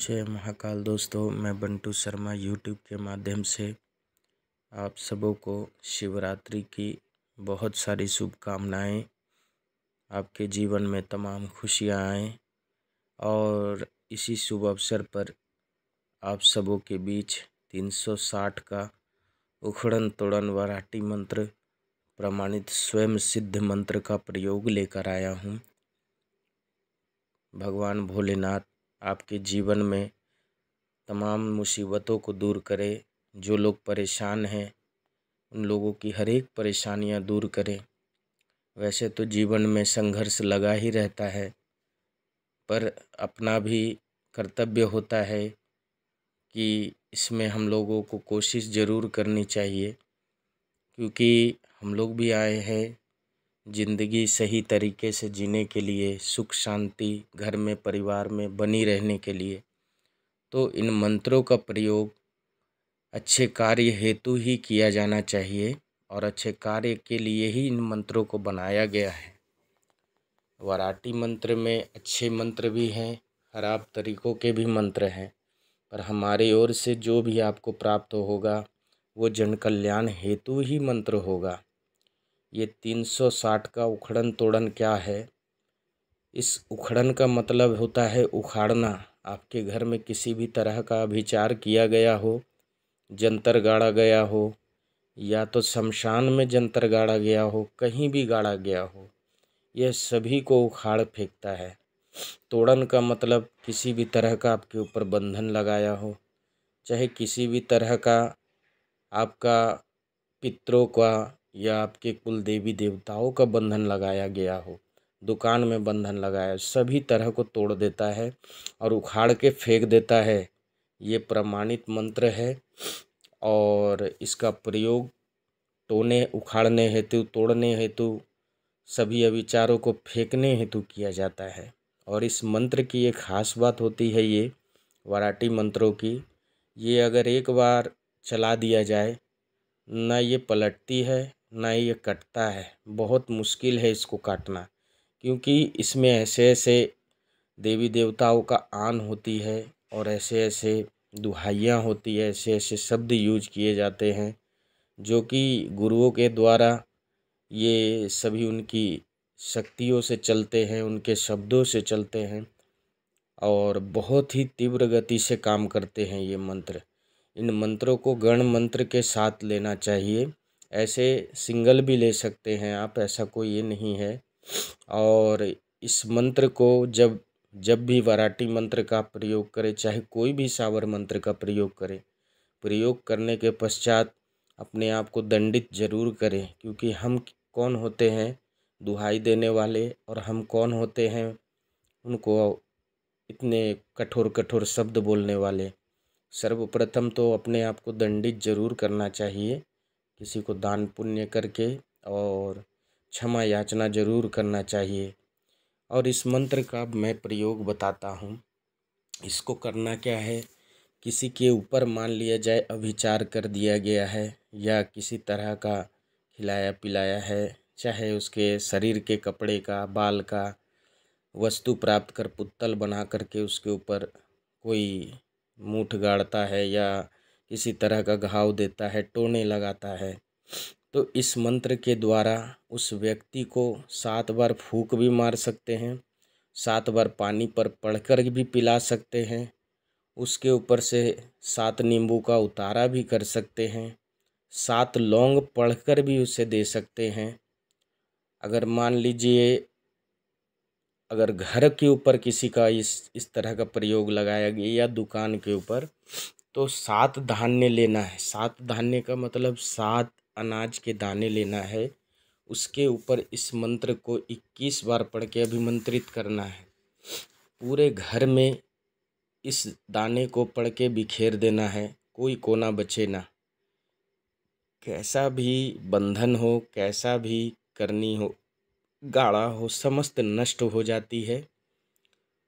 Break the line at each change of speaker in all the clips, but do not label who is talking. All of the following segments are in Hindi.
जय महाकाल दोस्तों मैं बंटू शर्मा यूट्यूब के माध्यम से आप सबों को शिवरात्रि की बहुत सारी शुभकामनाएं आपके जीवन में तमाम खुशियां आएँ और इसी शुभ अवसर पर आप सबों के बीच 360 का उखड़न तोड़न वराटी मंत्र प्रमाणित स्वयं सिद्ध मंत्र का प्रयोग लेकर आया हूँ भगवान भोलेनाथ आपके जीवन में तमाम मुसीबतों को दूर करे जो लोग परेशान हैं उन लोगों की हर एक परेशानियाँ दूर करें वैसे तो जीवन में संघर्ष लगा ही रहता है पर अपना भी कर्तव्य होता है कि इसमें हम लोगों को कोशिश ज़रूर करनी चाहिए क्योंकि हम लोग भी आए हैं ज़िंदगी सही तरीके से जीने के लिए सुख शांति घर में परिवार में बनी रहने के लिए तो इन मंत्रों का प्रयोग अच्छे कार्य हेतु ही किया जाना चाहिए और अच्छे कार्य के लिए ही इन मंत्रों को बनाया गया है वराटी मंत्र में अच्छे मंत्र भी हैं खराब तरीक़ों के भी मंत्र हैं पर हमारे ओर से जो भी आपको प्राप्त होगा वो जन कल्याण हेतु ही मंत्र होगा ये तीन सौ साठ का उखड़न तोड़न क्या है इस उखड़न का मतलब होता है उखाड़ना आपके घर में किसी भी तरह का अभिचार किया गया हो जंतर गाड़ा गया हो या तो शमशान में जंतर गाड़ा गया हो कहीं भी गाड़ा गया हो यह सभी को उखाड़ फेंकता है तोड़न का मतलब किसी भी तरह का आपके ऊपर बंधन लगाया हो चाहे किसी भी तरह का आपका पितरों का या आपके कुल देवी देवताओं का बंधन लगाया गया हो दुकान में बंधन लगाया सभी तरह को तोड़ देता है और उखाड़ के फेंक देता है ये प्रमाणित मंत्र है और इसका प्रयोग टोने उखाड़ने हेतु तोड़ने हेतु सभी अविचारों को फेंकने हेतु किया जाता है और इस मंत्र की एक खास बात होती है ये वराठी मंत्रों की ये अगर एक बार चला दिया जाए ना ये पलटती है ना ये कटता है बहुत मुश्किल है इसको काटना क्योंकि इसमें ऐसे ऐसे देवी देवताओं का आन होती है और ऐसे ऐसे दुहाइयाँ होती है ऐसे ऐसे शब्द यूज किए जाते हैं जो कि गुरुओं के द्वारा ये सभी उनकी शक्तियों से चलते हैं उनके शब्दों से चलते हैं और बहुत ही तीव्र गति से काम करते हैं ये मंत्र इन मंत्रों को गण मंत्र के साथ लेना चाहिए ऐसे सिंगल भी ले सकते हैं आप ऐसा कोई ये नहीं है और इस मंत्र को जब जब भी वराटी मंत्र का प्रयोग करें चाहे कोई भी सावर मंत्र का प्रयोग करें प्रयोग करने के पश्चात अपने आप को दंडित जरूर करें क्योंकि हम कौन होते हैं दुहाई देने वाले और हम कौन होते हैं उनको इतने कठोर कठोर शब्द बोलने वाले सर्वप्रथम तो अपने आप को दंडित जरूर करना चाहिए किसी को दान पुण्य करके और क्षमा याचना जरूर करना चाहिए और इस मंत्र का मैं प्रयोग बताता हूँ इसको करना क्या है किसी के ऊपर मान लिया जाए अभिचार कर दिया गया है या किसी तरह का खिलाया पिलाया है चाहे उसके शरीर के कपड़े का बाल का वस्तु प्राप्त कर पुतल बना करके उसके ऊपर कोई मूठ गाड़ता है या किसी तरह का घाव देता है टोने लगाता है तो इस मंत्र के द्वारा उस व्यक्ति को सात बार फूक भी मार सकते हैं सात बार पानी पर पढ़कर भी पिला सकते हैं उसके ऊपर से सात नींबू का उतारा भी कर सकते हैं सात लौंग पढ़कर भी उसे दे सकते हैं अगर मान लीजिए अगर घर के ऊपर किसी का इस इस तरह का प्रयोग लगाया गया या दुकान के ऊपर तो सात धान्य लेना है सात धान्य का मतलब सात अनाज के दाने लेना है उसके ऊपर इस मंत्र को इक्कीस बार पढ़ के अभिमंत्रित करना है पूरे घर में इस दाने को पढ़ के बिखेर देना है कोई कोना बचे ना कैसा भी बंधन हो कैसा भी करनी हो गाढ़ा हो समस्त नष्ट हो जाती है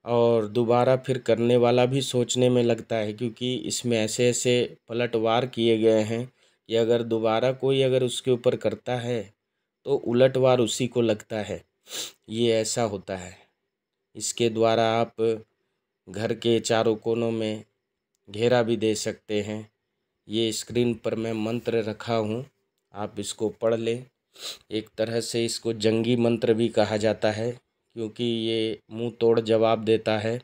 और दोबारा फिर करने वाला भी सोचने में लगता है क्योंकि इसमें ऐसे ऐसे पलटवार किए गए हैं कि अगर दोबारा कोई अगर उसके ऊपर करता है तो उलटवार उसी को लगता है ये ऐसा होता है इसके द्वारा आप घर के चारों कोनों में घेरा भी दे सकते हैं ये स्क्रीन पर मैं मंत्र रखा हूँ आप इसको पढ़ लें एक तरह से इसको जंगी मंत्र भी कहा जाता है क्योंकि ये मुँह तोड़ जवाब देता है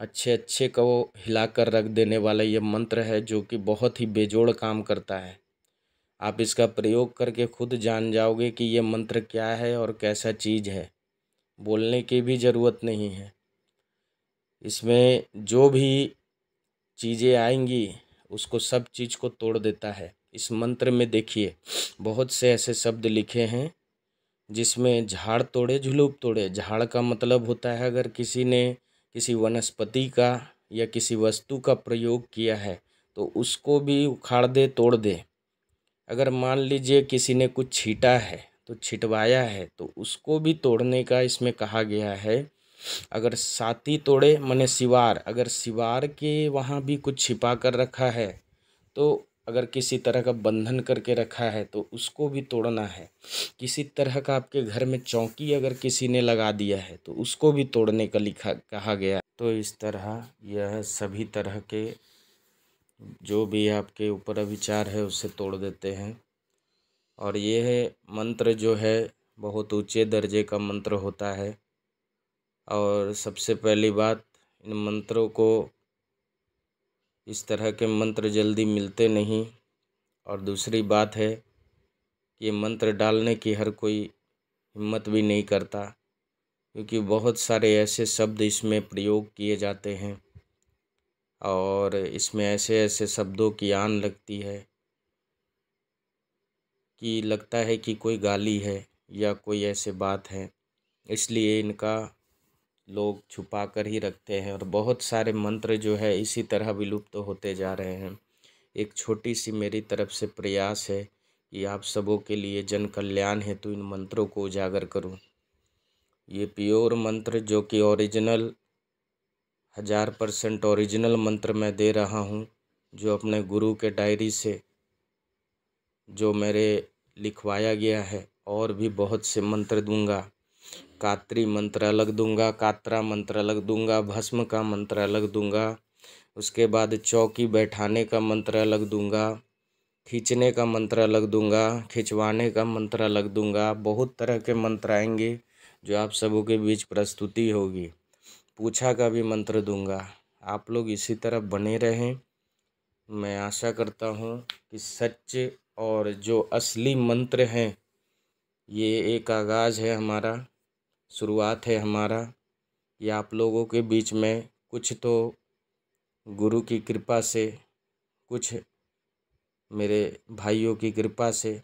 अच्छे अच्छे को हिला कर रख देने वाला ये मंत्र है जो कि बहुत ही बेजोड़ काम करता है आप इसका प्रयोग करके खुद जान जाओगे कि ये मंत्र क्या है और कैसा चीज़ है बोलने की भी ज़रूरत नहीं है इसमें जो भी चीज़ें आएंगी उसको सब चीज़ को तोड़ देता है इस मंत्र में देखिए बहुत से ऐसे शब्द लिखे हैं जिसमें झाड़ तोड़े झुलूप तोड़े झाड़ का मतलब होता है अगर किसी ने किसी वनस्पति का या किसी वस्तु का प्रयोग किया है तो उसको भी उखाड़ दे तोड़ दे अगर मान लीजिए किसी ने कुछ छीटा है तो छिटवाया है तो उसको भी तोड़ने का इसमें कहा गया है अगर साथी तोड़े मने सिवार अगर सिवार के वहाँ भी कुछ छिपा कर रखा है तो अगर किसी तरह का बंधन करके रखा है तो उसको भी तोड़ना है किसी तरह का आपके घर में चौकी अगर किसी ने लगा दिया है तो उसको भी तोड़ने का लिखा कहा गया तो इस तरह यह सभी तरह के जो भी आपके ऊपर अभिचार है उसे तोड़ देते हैं और यह मंत्र जो है बहुत ऊँचे दर्जे का मंत्र होता है और सबसे पहली बात इन मंत्रों को इस तरह के मंत्र जल्दी मिलते नहीं और दूसरी बात है ये मंत्र डालने की हर कोई हिम्मत भी नहीं करता क्योंकि बहुत सारे ऐसे शब्द इसमें प्रयोग किए जाते हैं और इसमें ऐसे ऐसे शब्दों की आन लगती है कि लगता है कि कोई गाली है या कोई ऐसे बात है इसलिए इनका लोग छुपा कर ही रखते हैं और बहुत सारे मंत्र जो है इसी तरह विलुप्त तो होते जा रहे हैं एक छोटी सी मेरी तरफ से प्रयास है कि आप सबों के लिए जन कल्याण हेतु इन मंत्रों को उजागर करूं। ये प्योर मंत्र जो कि ओरिजिनल हज़ार परसेंट ओरिजिनल मंत्र मैं दे रहा हूँ जो अपने गुरु के डायरी से जो मेरे लिखवाया गया है और भी बहुत से मंत्र दूंगा कात्री मंत्र अलग दूंगा कात्रा मंत्र अलग दूंगा भस्म का मंत्र अलग दूंगा उसके बाद चौकी बैठाने का मंत्र अलग दूंगा खींचने का मंत्र अलग दूंगा खिंचवाने का मंत्र अलग दूंगा बहुत तरह के मंत्र आएंगे जो आप सबों के बीच प्रस्तुति होगी पूछा का भी मंत्र दूंगा आप लोग इसी तरह बने रहें मैं आशा करता हूँ कि सच और जो असली मंत्र हैं ये एक आगाज़ है हमारा शुरुआत है हमारा कि आप लोगों के बीच में कुछ तो गुरु की कृपा से कुछ मेरे भाइयों की कृपा से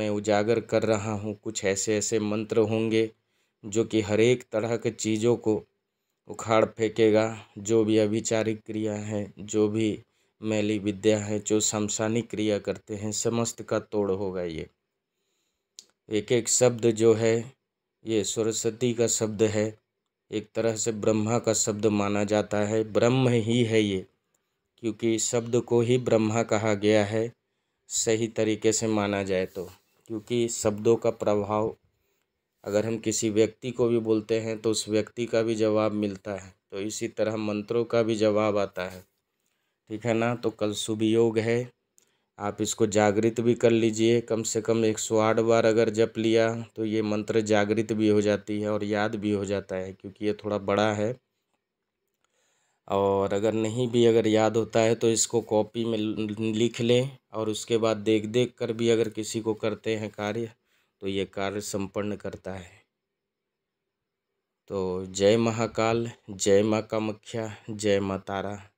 मैं उजागर कर रहा हूँ कुछ ऐसे ऐसे मंत्र होंगे जो कि हर एक तरह के चीज़ों को उखाड़ फेंकेगा जो भी अभिचारिक क्रिया है जो भी मैली विद्या है जो समसानिक क्रिया करते हैं समस्त का तोड़ होगा ये एक एक शब्द जो है ये सरस्वती का शब्द है एक तरह से ब्रह्मा का शब्द माना जाता है ब्रह्म ही है ये क्योंकि शब्द को ही ब्रह्मा कहा गया है सही तरीके से माना जाए तो क्योंकि शब्दों का प्रभाव अगर हम किसी व्यक्ति को भी बोलते हैं तो उस व्यक्ति का भी जवाब मिलता है तो इसी तरह मंत्रों का भी जवाब आता है ठीक है ना तो कल शुभ योग है आप इसको जागृत भी कर लीजिए कम से कम एक सौ आठ बार अगर जप लिया तो ये मंत्र जागृत भी हो जाती है और याद भी हो जाता है क्योंकि ये थोड़ा बड़ा है और अगर नहीं भी अगर याद होता है तो इसको कॉपी में लिख लें और उसके बाद देख देख कर भी अगर किसी को करते हैं कार्य तो ये कार्य संपन्न करता है तो जय महाकाल जय माँ कामख्या जय माँ तारा